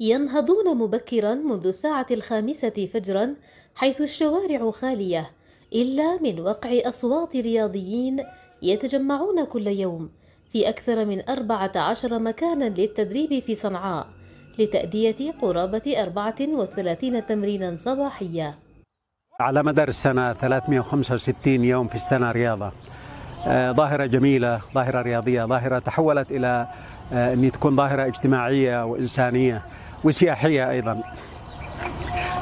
ينهضون مبكرا منذ الساعة الخامسة فجرا حيث الشوارع خالية إلا من وقع أصوات رياضيين يتجمعون كل يوم في أكثر من 14 مكانا للتدريب في صنعاء لتأدية قرابة 34 تمرينا صباحيا على مدار السنة 365 يوم في السنة رياضة آه، ظاهرة جميلة ظاهرة رياضية ظاهرة تحولت إلى آه، أن تكون ظاهرة اجتماعية وإنسانية وسياحية أيضا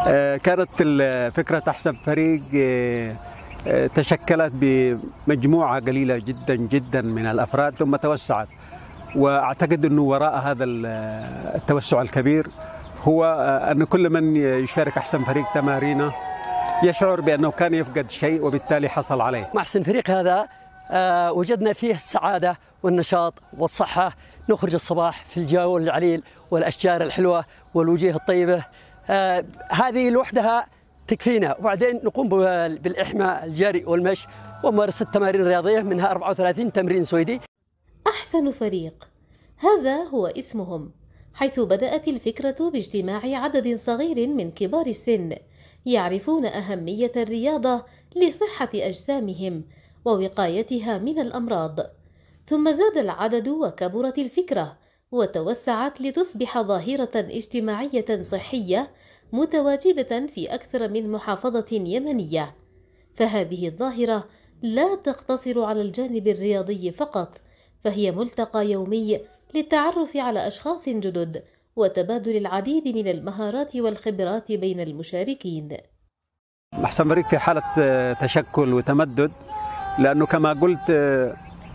آه، كانت الفكرة تحسب فريق آه، آه، تشكلت بمجموعة قليلة جدا جدا من الأفراد ثم توسعت وأعتقد أنه وراء هذا التوسع الكبير هو أن كل من يشارك أحسن فريق تمارينه يشعر بأنه كان يفقد شيء وبالتالي حصل عليه مع أحسن فريق هذا وجدنا فيه السعادة والنشاط والصحة نخرج الصباح في الجو العليل والأشجار الحلوة والوجيه الطيبة آه هذه لوحدها تكفينا وبعدين نقوم بالإحماء الجري والمشي وممارسة تمارين رياضية منها 34 تمرين سويدي أحسن فريق هذا هو اسمهم حيث بدأت الفكرة باجتماع عدد صغير من كبار السن يعرفون أهمية الرياضة لصحة أجسامهم ووقايتها من الأمراض ثم زاد العدد وكبرت الفكرة وتوسعت لتصبح ظاهرة اجتماعية صحية متواجدة في أكثر من محافظة يمنية فهذه الظاهرة لا تقتصر على الجانب الرياضي فقط فهي ملتقى يومي للتعرف على أشخاص جدد وتبادل العديد من المهارات والخبرات بين المشاركين أحسن فريق في حالة تشكل وتمدد لأنه كما قلت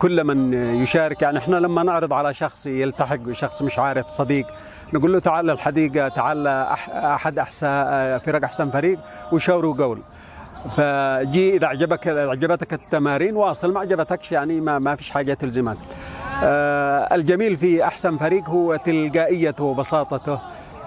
كل من يشارك يعني احنا لما نعرض على شخص يلتحق شخص مش عارف صديق نقول له تعال الحديقه تعال احد احسن فرق احسن فريق وشاوروا قول فجي اذا عجبك عجبتك التمارين واصل ما عجبتكش يعني ما, ما فيش حاجه تلزمك آه الجميل في احسن فريق هو تلقائيته وبساطته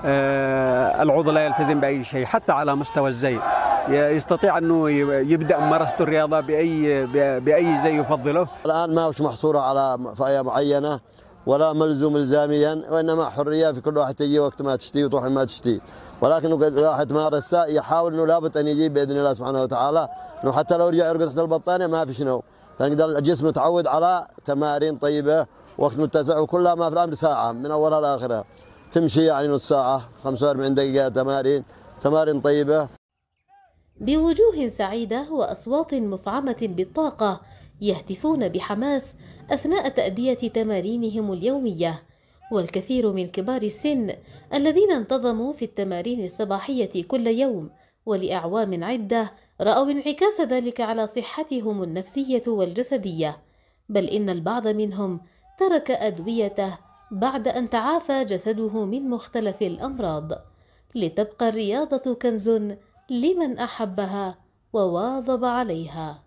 آه العضو لا يلتزم باي شيء حتى على مستوى الزي يستطيع انه يبدا ممارسه الرياضه باي باي زي يفضله. الان ما هوش محصوره على فئه معينه ولا ملزوم الزاميا وانما حريه في كل واحد تجي وقت ما تشتي وتروح ما تشتي ولكن الواحد يتمارس يحاول انه لابد ان يجيب باذن الله سبحانه وتعالى انه حتى لو رجع يرقد تحت البطانيه ما في شنو فنقدر الجسم يتعود على تمارين طيبه وقت متسع وكلها ما في الامر ساعه من اولها لاخرها تمشي يعني نص ساعه 45 دقيقه تمارين تمارين طيبه بوجوه سعيده واصوات مفعمه بالطاقه يهتفون بحماس اثناء تاديه تمارينهم اليوميه والكثير من كبار السن الذين انتظموا في التمارين الصباحيه كل يوم ولاعوام عده راوا انعكاس ذلك على صحتهم النفسيه والجسديه بل ان البعض منهم ترك ادويته بعد ان تعافى جسده من مختلف الامراض لتبقى الرياضه كنز لمن احبها وواظب عليها